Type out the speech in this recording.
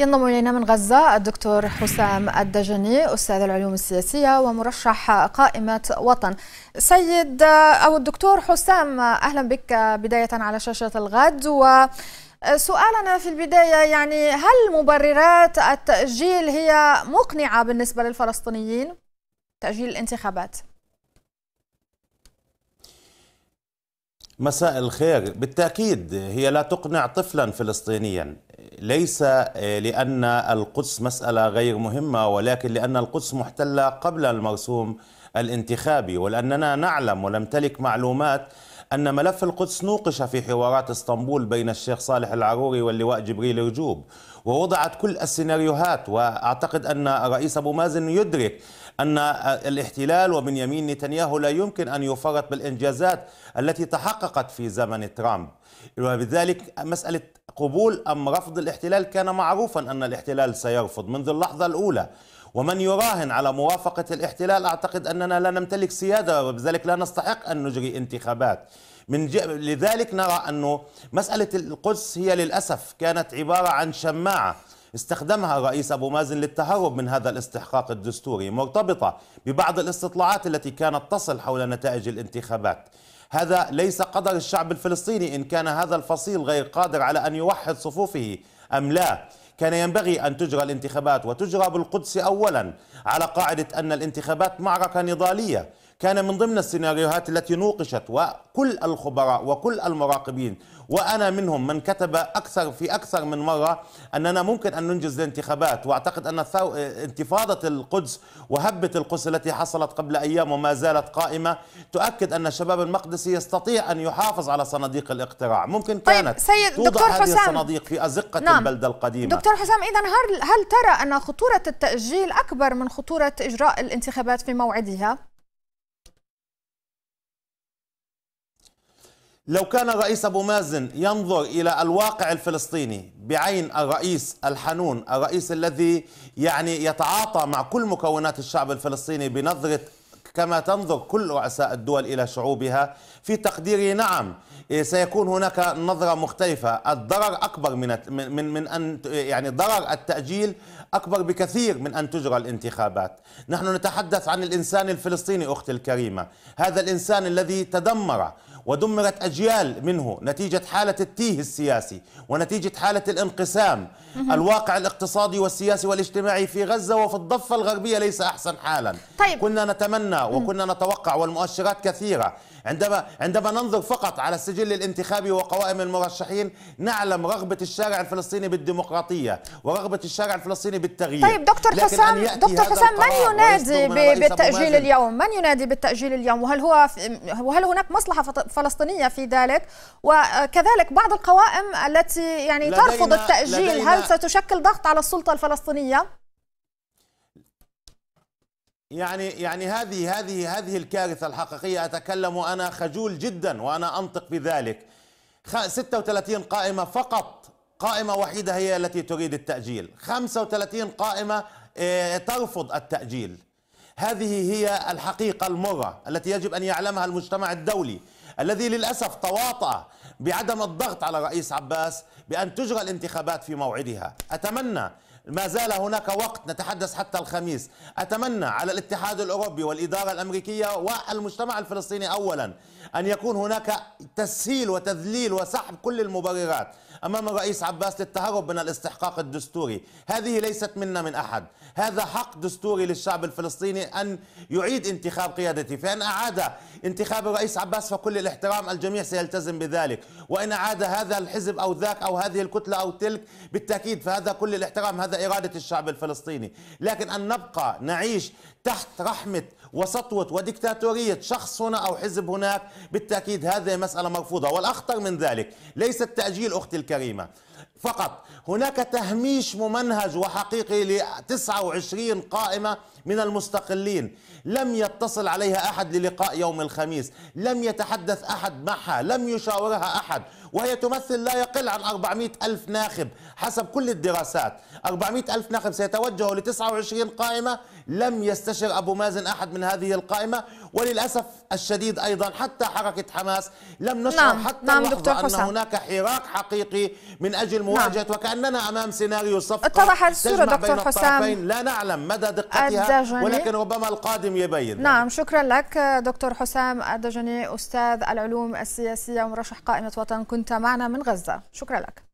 ينضم إلينا من غزة الدكتور حسام الدجني أستاذ العلوم السياسية ومرشح قائمة وطن سيد أو الدكتور حسام أهلا بك بداية على شاشة الغد و سؤالنا في البداية يعني هل مبررات التأجيل هي مقنعة بالنسبة للفلسطينيين؟ تأجيل الانتخابات مساء الخير بالتأكيد هي لا تقنع طفلا فلسطينيا ليس آه، لأن القدس مسألة غير مهمة ولكن لأن القدس محتلة قبل المرسوم الانتخابي ولأننا نعلم ونمتلك معلومات أن ملف القدس نوقش في حوارات اسطنبول بين الشيخ صالح العروري واللواء جبريل رجوب ووضعت كل السيناريوهات وأعتقد أن الرئيس أبو مازن يدرك أن الاحتلال ومن يمين نتنياهو لا يمكن أن يفرط بالإنجازات التي تحققت في زمن ترامب وبذلك مسألة قبول أم رفض الاحتلال كان معروفا أن الاحتلال سيرفض منذ اللحظة الأولى ومن يراهن على موافقة الاحتلال أعتقد أننا لا نمتلك سيادة وبذلك لا نستحق أن نجري انتخابات من ج... لذلك نرى أنه مسألة القدس هي للأسف كانت عبارة عن شماعة استخدمها الرئيس أبو مازن للتهرب من هذا الاستحقاق الدستوري مرتبطة ببعض الاستطلاعات التي كانت تصل حول نتائج الانتخابات هذا ليس قدر الشعب الفلسطيني إن كان هذا الفصيل غير قادر على أن يوحد صفوفه أم لا كان ينبغي أن تجرى الانتخابات وتجرى بالقدس أولا على قاعدة أن الانتخابات معركة نضالية كان من ضمن السيناريوهات التي نوقشت وكل الخبراء وكل المراقبين وانا منهم من كتب اكثر في اكثر من مره اننا ممكن ان ننجز الانتخابات واعتقد ان انتفاضه القدس وهبه القدس التي حصلت قبل ايام وما زالت قائمه تؤكد ان الشباب المقدسي يستطيع ان يحافظ على صناديق الاقتراع ممكن طيب، كانت طيب سيد توضع دكتور هذه حسام الصناديق في ازقه نعم البلده القديمه دكتور حسام اذا هل هل ترى ان خطوره التاجيل اكبر من خطوره اجراء الانتخابات في موعدها لو كان الرئيس أبو مازن ينظر إلى الواقع الفلسطيني بعين الرئيس الحنون الرئيس الذي يعني يتعاطى مع كل مكونات الشعب الفلسطيني بنظرة كما تنظر كل رؤساء الدول إلى شعوبها في تقديري نعم إيه، سيكون هناك نظرة مختلفة الضرر أكبر من من من أن يعني ضرر التأجيل أكبر بكثير من أن تجرى الانتخابات نحن نتحدث عن الإنسان الفلسطيني أختي الكريمة هذا الإنسان الذي تدمر ودمرت أجيال منه نتيجة حالة التيه السياسي ونتيجة حالة الانقسام الواقع الاقتصادي والسياسي والاجتماعي في غزة وفي الضفة الغربية ليس أحسن حالا طيب. كنا نتمنى وكنا نتوقع والمؤشرات كثيرة عندما عندما ننظر فقط على السجل الانتخابي وقوائم المرشحين نعلم رغبة الشارع الفلسطيني بالديمقراطية ورغبة الشارع الفلسطيني بالتغيير طيب دكتور حسام دكتور حسام من ينادي بالتأجيل اليوم من ينادي بالتأجيل اليوم وهل هو وهل هناك مصلحة فلسطينية في ذلك وكذلك بعض القوائم التي يعني ترفض التأجيل هل ستشكل ضغط على السلطة الفلسطينية؟ يعني يعني هذه هذه هذه الكارثه الحقيقيه اتكلم وانا خجول جدا وانا انطق بذلك 36 قائمه فقط قائمه وحيده هي التي تريد التاجيل 35 قائمه آه، ترفض التاجيل هذه هي الحقيقه المره التي يجب ان يعلمها المجتمع الدولي الذي للاسف تواطا بعدم الضغط على الرئيس عباس بان تجرى الانتخابات في موعدها اتمنى ما زال هناك وقت نتحدث حتى الخميس أتمنى على الاتحاد الأوروبي والإدارة الأمريكية والمجتمع الفلسطيني أولا أن يكون هناك تسهيل وتذليل وسحب كل المبررات أمام الرئيس عباس للتهرب من الاستحقاق الدستوري هذه ليست منا من أحد هذا حق دستوري للشعب الفلسطيني أن يعيد انتخاب قيادته فإن أعاد انتخاب الرئيس عباس فكل الاحترام الجميع سيلتزم بذلك وإن اعاد هذا الحزب أو ذاك أو هذه الكتلة أو تلك بالتأكيد فهذا كل الاحترام هذا إرادة الشعب الفلسطيني لكن أن نبقى نعيش تحت رحمة وسطوة وديكتاتورية شخص هنا أو حزب هناك بالتأكيد هذه مسألة مرفوضة والأخطر من ذلك ليس التأجيل أختي الكريم الكريمة فقط هناك تهميش ممنهج وحقيقي ل 29 قائمة من المستقلين لم يتصل عليها أحد للقاء يوم الخميس لم يتحدث أحد معها لم يشاورها أحد وهي تمثل لا يقل عن 400 ألف ناخب حسب كل الدراسات 400 ألف ناخب سيتوجهوا ل 29 قائمة لم يستشر أبو مازن أحد من هذه القائمة وللأسف الشديد أيضا حتى حركة حماس لم نشعر نعم. حتى نعم دكتور أن هناك حراك حقيقي من أجل نعم. مواجهة نعم. وكأننا أمام سيناريو صفقة اتضحت الصورة دكتور حسام لا نعلم مدى دقتها الدجني. ولكن ربما القادم يبين نعم شكرا لك دكتور حسام الدجني أستاذ العلوم السياسية ومرشح قائمة وطن كنت معنا من غزة شكرا لك